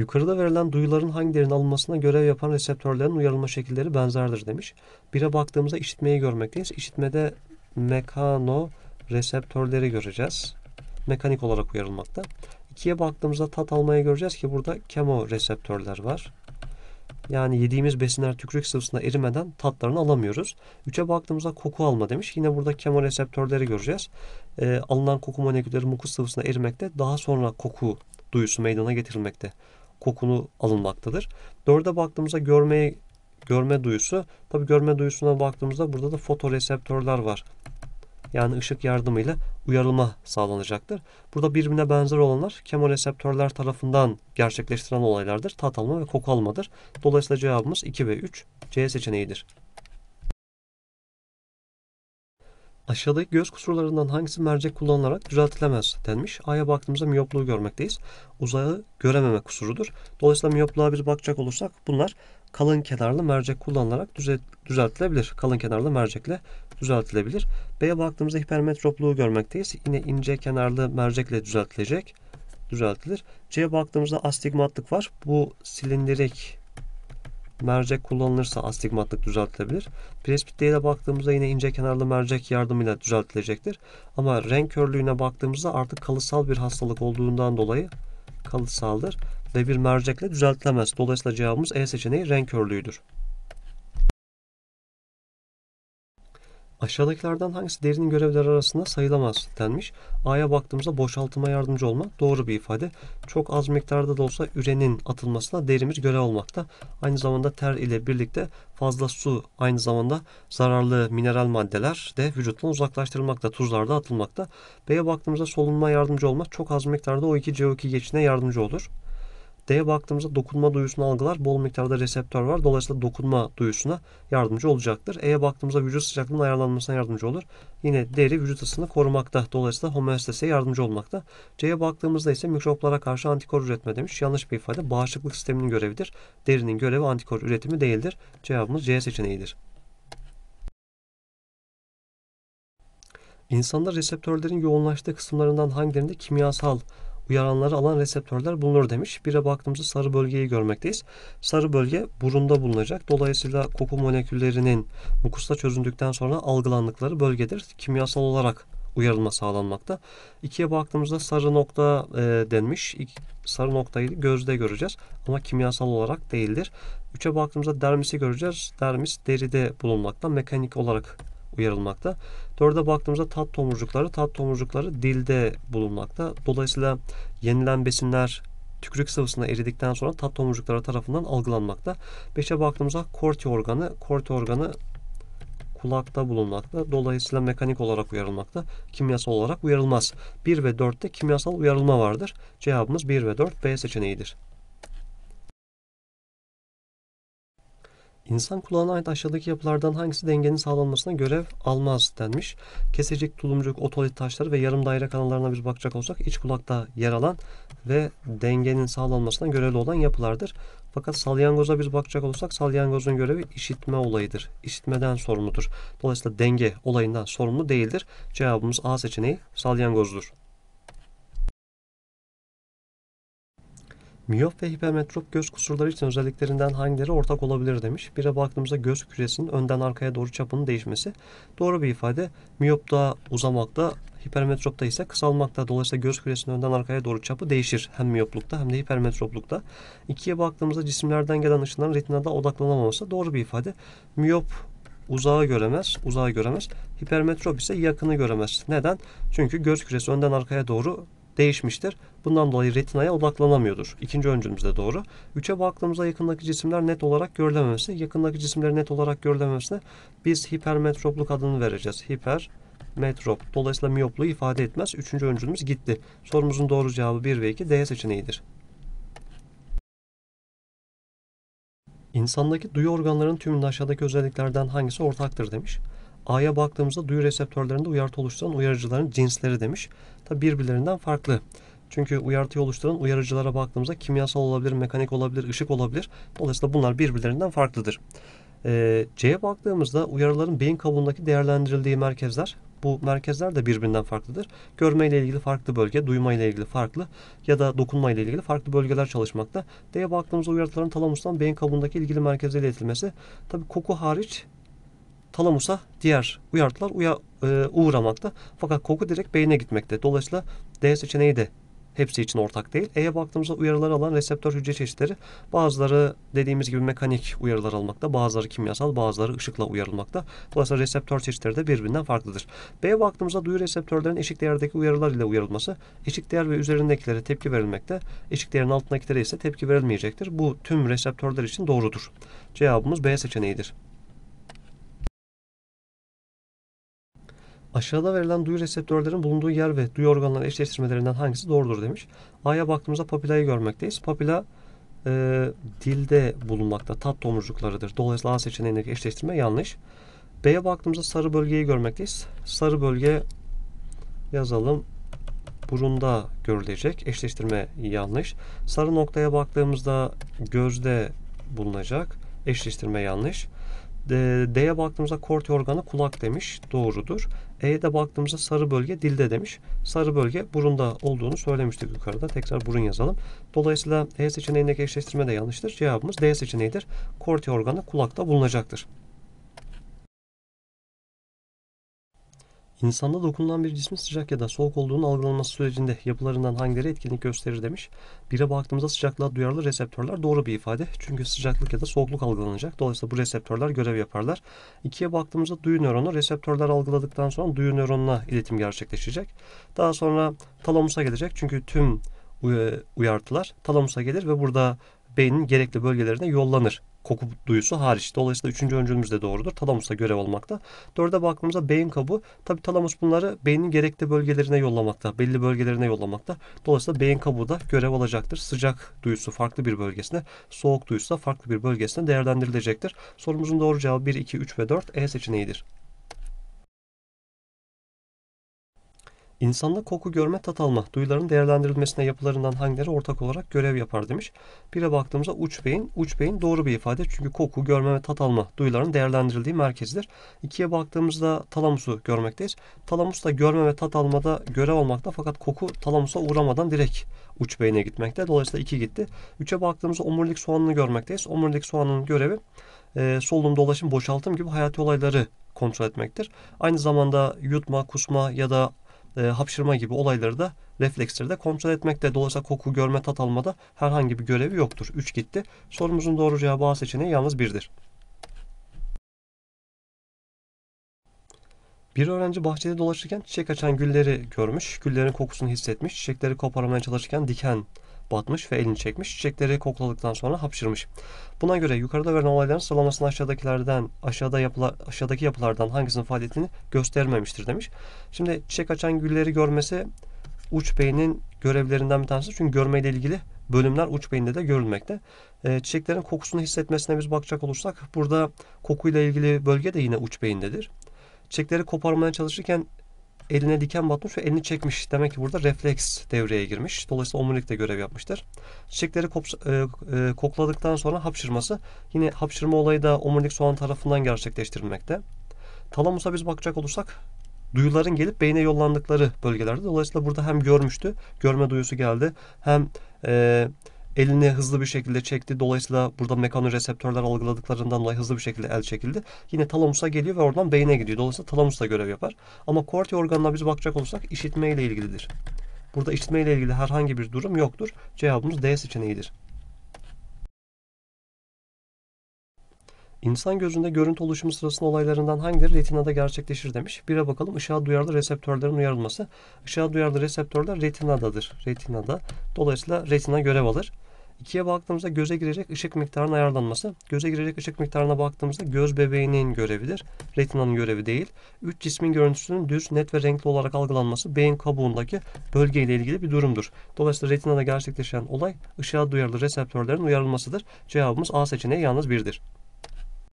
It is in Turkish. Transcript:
Yukarıda verilen duyuların hangilerinin alınmasına görev yapan reseptörlerin uyarılma şekilleri benzerdir demiş. Bire baktığımızda işitmeyi görmekteyiz. İşitmede mekano reseptörleri göreceğiz. Mekanik olarak uyarılmakta. İkiye baktığımızda tat almayı göreceğiz ki burada kemo reseptörler var. Yani yediğimiz besinler tükürük sıvısına erimeden tatlarını alamıyoruz. Üçe baktığımızda koku alma demiş. Yine burada kemo reseptörleri göreceğiz. E, alınan koku molekülleri mukus sıvısına erimekte. Daha sonra koku duyusu meydana getirilmekte kokulu alınmaktadır. Dörde baktığımızda görmeyi görme duyusu. Tabi görme duyusuna baktığımızda burada da fotoreseptörler var. Yani ışık yardımıyla uyarılma sağlanacaktır. Burada birbirine benzer olanlar kemoreseptörler tarafından gerçekleştirilen olaylardır. Tat alma ve koku almadır. Dolayısıyla cevabımız 2 ve 3 C seçeneğidir. Aşağıdaki göz kusurlarından hangisi mercek kullanılarak düzeltilemez denmiş. Aya baktığımızda miyopluğu görmekteyiz. Uzağı görememe kusurudur. Dolayısıyla miyopluğa bir bakacak olursak bunlar kalın kenarlı mercek kullanılarak düzeltilebilir. Kalın kenarlı mercekle düzeltilebilir. B'ye baktığımızda hipermetropluğu görmekteyiz. Yine ince kenarlı mercekle düzeltilecek. Düzeltilir. C'ye baktığımızda astigmatlık var. Bu silindirik mercek kullanılırsa astigmatlık düzeltilebilir. Presbitliğe de baktığımızda yine ince kenarlı mercek yardımıyla düzeltilecektir. Ama renk körlüğüne baktığımızda artık kalısal bir hastalık olduğundan dolayı kalıtsaldır ve bir mercekle düzeltilemez. Dolayısıyla cevabımız E seçeneği renk körlüğüdür. Aşağıdakilerden hangisi derinin görevleri arasında sayılamaz denmiş. A'ya baktığımızda boşaltıma yardımcı olmak doğru bir ifade. Çok az miktarda da olsa ürenin atılmasına derimiz görev olmakta. Aynı zamanda ter ile birlikte fazla su aynı zamanda zararlı mineral maddeler de vücuttan uzaklaştırılmakta, tuzlarda atılmakta. B'ye baktığımızda solunuma yardımcı olmak çok az miktarda O2 CO2 geçişine yardımcı olur. D'ye baktığımızda dokunma duyusunu algılar. Bol miktarda reseptör var. Dolayısıyla dokunma duyusuna yardımcı olacaktır. E'ye baktığımızda vücut sıcaklığının ayarlanmasına yardımcı olur. Yine deri vücut ısısını korumakta. Dolayısıyla homeostasiye yardımcı olmakta. C'ye baktığımızda ise mikroplara karşı antikor üretme demiş. Yanlış bir ifade. Bağışıklık sisteminin görevidir. Derinin görevi antikor üretimi değildir. Cevabımız C seçeneğidir. İnsanda reseptörlerin yoğunlaştığı kısımlarından hangilerinde kimyasal uyaranları alan reseptörler bulunur demiş. Bire baktığımızda sarı bölgeyi görmekteyiz. Sarı bölge burunda bulunacak. Dolayısıyla koku moleküllerinin mukusta çözüldükten sonra algılandıkları bölgedir. Kimyasal olarak uyarılma sağlanmakta. İkiye baktığımızda sarı nokta e, denmiş. İki, sarı noktayı gözde göreceğiz ama kimyasal olarak değildir. Üçe baktığımızda dermisi göreceğiz. Dermis deride bulunmakta mekanik olarak yer Dörde baktığımızda tat tomurcukları, tat tomurcukları dilde bulunmakta. Dolayısıyla yenilen besinler tükürük sıvısında eridikten sonra tat tomurcukları tarafından algılanmakta. Beşe baktığımızda korti organı, korti organı kulakta bulunmakta. Dolayısıyla mekanik olarak uyarılmakta. Kimyasal olarak uyarılmaz. 1 ve 4'te kimyasal uyarılma vardır. Cevabımız 1 ve 4 B seçeneğidir. İnsan kulağına ait aşağıdaki yapılardan hangisi dengenin sağlanmasına görev almaz denmiş. Kesecik, tulumcuk, otolit taşları ve yarım daire kanallarına bir bakacak olsak iç kulakta yer alan ve dengenin sağlanmasına görevli olan yapılardır. Fakat salyangoza bir bakacak olursak salyangozun görevi işitme olayıdır. İşitmeden sorumludur. Dolayısıyla denge olayından sorumlu değildir. Cevabımız A seçeneği salyangozdur. Miyop ve hipermetrop göz kusurları için özelliklerinden hangileri ortak olabilir demiş. Bire baktığımızda göz küresinin önden arkaya doğru çapının değişmesi. Doğru bir ifade. Miyopta uzamakta, hipermetropta ise kısalmakta. Dolayısıyla göz küresinin önden arkaya doğru çapı değişir. Hem miyoplukta hem de hipermetroplukta. İkiye baktığımızda cisimlerden gelen ışınların retinada odaklanamaması. Doğru bir ifade. Miyop uzağı göremez, uzağı göremez. Hipermetrop ise yakını göremez. Neden? Çünkü göz küresi önden arkaya doğru değişmiştir. Bundan dolayı retinaya odaklanamıyordur. İkinci öncülümüz doğru. Üçe baktığımızda yakındaki cisimler net olarak görülememesi. Yakındaki cisimleri net olarak görülememesine biz hipermetropluk adını vereceğiz. Hiper metrop. Dolayısıyla miyopluğu ifade etmez. Üçüncü öncülümüz gitti. Sorumuzun doğru cevabı 1 ve 2 D seçeneğidir. İnsandaki duyu organlarının tümünde aşağıdaki özelliklerden hangisi ortaktır demiş. A'ya baktığımızda duyu reseptörlerinde uyartı oluşturan uyarıcıların cinsleri demiş. Tabi birbirlerinden farklı. Çünkü uyartıyı oluşturan uyarıcılara baktığımızda kimyasal olabilir, mekanik olabilir, ışık olabilir. Dolayısıyla bunlar birbirlerinden farklıdır. E, C'ye baktığımızda uyarıların beyin kabuğundaki değerlendirildiği merkezler bu merkezler de birbirinden farklıdır. Görme ile ilgili farklı bölge, duyma ile ilgili farklı ya da dokunma ile ilgili farklı bölgeler çalışmakta. D'ye baktığımızda uyarıların talamustan beyin kabuğundaki ilgili merkezlere iletilmesi. Tabi koku hariç talamusa diğer uyarıtlar uya, e, uğramakta. Fakat koku direkt beyine gitmekte. Dolayısıyla D seçeneği de hepsi için ortak değil. E'ye baktığımızda uyarıları alan reseptör hücre çeşitleri bazıları dediğimiz gibi mekanik uyarılar almakta, bazıları kimyasal, bazıları ışıkla uyarılmakta. Dolayısıyla reseptör çeşitleri de birbirinden farklıdır. B'ye baktığımızda duyu reseptörlerin eşik değerdeki uyarılar ile uyarılması, eşik değer ve üzerindekilere tepki verilmekte, eşik değerin altındakilere ise tepki verilmeyecektir. Bu tüm reseptörler için doğrudur. Cevabımız B seçeneğidir. Aşağıda verilen duyu reseptörlerin bulunduğu yer ve duyu organları eşleştirmelerinden hangisi doğrudur demiş. A'ya baktığımızda papilayı görmekteyiz. Papila e, dilde bulunmakta. Tat tomurcuklarıdır. Dolayısıyla A seçeneğindeki eşleştirme yanlış. B'ye baktığımızda sarı bölgeyi görmekteyiz. Sarı bölge yazalım. Burunda görülecek. Eşleştirme yanlış. Sarı noktaya baktığımızda gözde bulunacak. Eşleştirme yanlış. E, D'ye baktığımızda kort yorganı kulak demiş. Doğrudur. E'ye de baktığımızda sarı bölge dilde demiş. Sarı bölge burunda olduğunu söylemiştik yukarıda. Tekrar burun yazalım. Dolayısıyla E seçeneğindeki eşleştirme de yanlıştır. Cevabımız D seçeneğidir. Kort yorganı kulakta bulunacaktır. İnsanda dokunulan bir cismin sıcak ya da soğuk olduğunu algılanması sürecinde yapılarından hangileri etkinlik gösterir demiş. Bire baktığımızda sıcaklığa duyarlı reseptörler doğru bir ifade. Çünkü sıcaklık ya da soğukluk algılanacak. Dolayısıyla bu reseptörler görev yaparlar. İkiye baktığımızda duyu nöronu reseptörler algıladıktan sonra duyu nöronuna iletim gerçekleşecek. Daha sonra talamusa gelecek. Çünkü tüm e, uyartılar talamusa gelir ve burada beynin gerekli bölgelerine yollanır koku duyusu hariç. Dolayısıyla üçüncü öncülümüz de doğrudur. Talamus'ta görev almakta. Dörde baktığımızda beyin kabuğu. Tabi talamus bunları beynin gerekli bölgelerine yollamakta. Belli bölgelerine yollamakta. Dolayısıyla beyin kabuğu da görev alacaktır. Sıcak duyusu farklı bir bölgesine, soğuk duyusu da farklı bir bölgesine değerlendirilecektir. Sorumuzun doğru cevabı 1, 2, 3 ve 4 E seçeneğidir. İnsanda koku görme, tat alma, duyuların değerlendirilmesine yapılarından hangileri ortak olarak görev yapar demiş. Bire baktığımızda uç beyin, uç beyin doğru bir ifade çünkü koku, görme ve tat alma duyuların değerlendirildiği merkezdir. İkiye baktığımızda talamusu görmekteyiz. Talamus da görme ve tat almada görev almakta fakat koku talamusa uğramadan direkt uç beyine gitmekte. Dolayısıyla iki gitti. Üçe baktığımızda omurilik soğanını görmekteyiz. Omurilik soğanının görevi e, solunum, dolaşım, boşaltım gibi hayati olayları kontrol etmektir. Aynı zamanda yutma, kusma ya da e, hapşırma gibi olayları da refleksleri de kontrol etmekte. Dolayısıyla koku, görme, tat almada herhangi bir görevi yoktur. 3 gitti. Sorumuzun doğru cevabı A seçeneği yalnız 1'dir. Bir öğrenci bahçede dolaşırken çiçek açan gülleri görmüş, güllerin kokusunu hissetmiş, çiçekleri koparmaya çalışırken diken batmış ve elini çekmiş. Çiçekleri kokladıktan sonra hapşırmış. Buna göre yukarıda verilen olayların sıralamasını aşağıdakilerden aşağıda yapıla, aşağıdaki yapılardan hangisinin faaliyetini göstermemiştir demiş. Şimdi çiçek açan gülleri görmesi uç beynin görevlerinden bir tanesi. Çünkü görmeyle ilgili bölümler uç beyinde de görülmekte. E, çiçeklerin kokusunu hissetmesine biz bakacak olursak burada kokuyla ilgili bölge de yine uç beyindedir. Çiçekleri koparmaya çalışırken eline diken batmış ve elini çekmiş. Demek ki burada refleks devreye girmiş. Dolayısıyla omurilik de görev yapmıştır. Çiçekleri kop, e, e, kokladıktan sonra hapşırması. Yine hapşırma olayı da omurilik soğan tarafından gerçekleştirilmekte. Talamus'a biz bakacak olursak duyuların gelip beyne yollandıkları bölgelerde. Dolayısıyla burada hem görmüştü, görme duyusu geldi. Hem e, elini hızlı bir şekilde çekti. Dolayısıyla burada mekanoreseptörler algıladıklarından dolayı hızlı bir şekilde el çekildi. Yine talamusa geliyor ve oradan beyne gidiyor. Dolayısıyla talamus da görev yapar. Ama korti organına biz bakacak olursak işitme ile ilgilidir. Burada işitme ile ilgili herhangi bir durum yoktur. Cevabımız D seçeneğidir. İnsan gözünde görüntü oluşumu sırasında olaylarından hangileri retinada gerçekleşir demiş. Bire bakalım ışığa duyarlı reseptörlerin uyarılması. Işığa duyarlı reseptörler retinadadır. Retinada. Dolayısıyla retina görev alır. İkiye baktığımızda göze girecek ışık miktarının ayarlanması. Göze girecek ışık miktarına baktığımızda göz bebeğinin görevidir. Retinanın görevi değil. Üç cismin görüntüsünün düz, net ve renkli olarak algılanması beyin kabuğundaki bölgeyle ilgili bir durumdur. Dolayısıyla retinada gerçekleşen olay ışığa duyarlı reseptörlerin uyarılmasıdır. Cevabımız A seçeneği yalnız birdir.